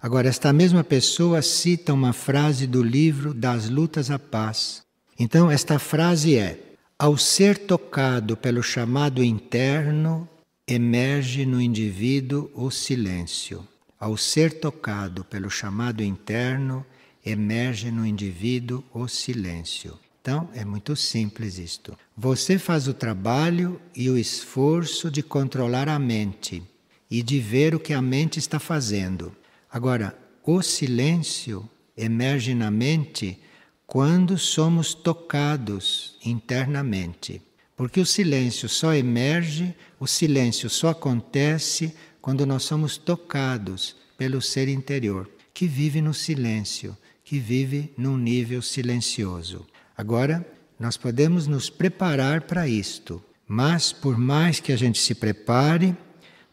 Agora, esta mesma pessoa cita uma frase do livro Das Lutas à Paz. Então, esta frase é: Ao ser tocado pelo chamado interno, emerge no indivíduo o silêncio. Ao ser tocado pelo chamado interno, emerge no indivíduo o silêncio. Então, é muito simples isto. Você faz o trabalho e o esforço de controlar a mente e de ver o que a mente está fazendo. Agora, o silêncio emerge na mente quando somos tocados internamente. Porque o silêncio só emerge, o silêncio só acontece quando nós somos tocados pelo ser interior, que vive no silêncio, que vive num nível silencioso. Agora, nós podemos nos preparar para isto, mas por mais que a gente se prepare,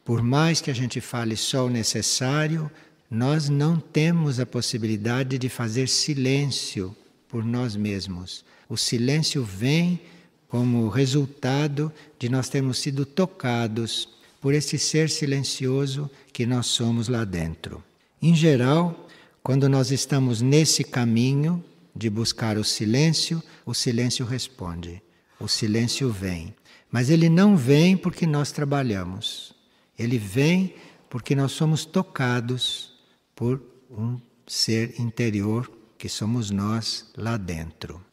por mais que a gente fale só o necessário, nós não temos a possibilidade de fazer silêncio por nós mesmos. O silêncio vem como resultado de nós termos sido tocados por esse ser silencioso que nós somos lá dentro. Em geral, quando nós estamos nesse caminho de buscar o silêncio, o silêncio responde, o silêncio vem. Mas ele não vem porque nós trabalhamos, ele vem porque nós somos tocados por um ser interior que somos nós lá dentro.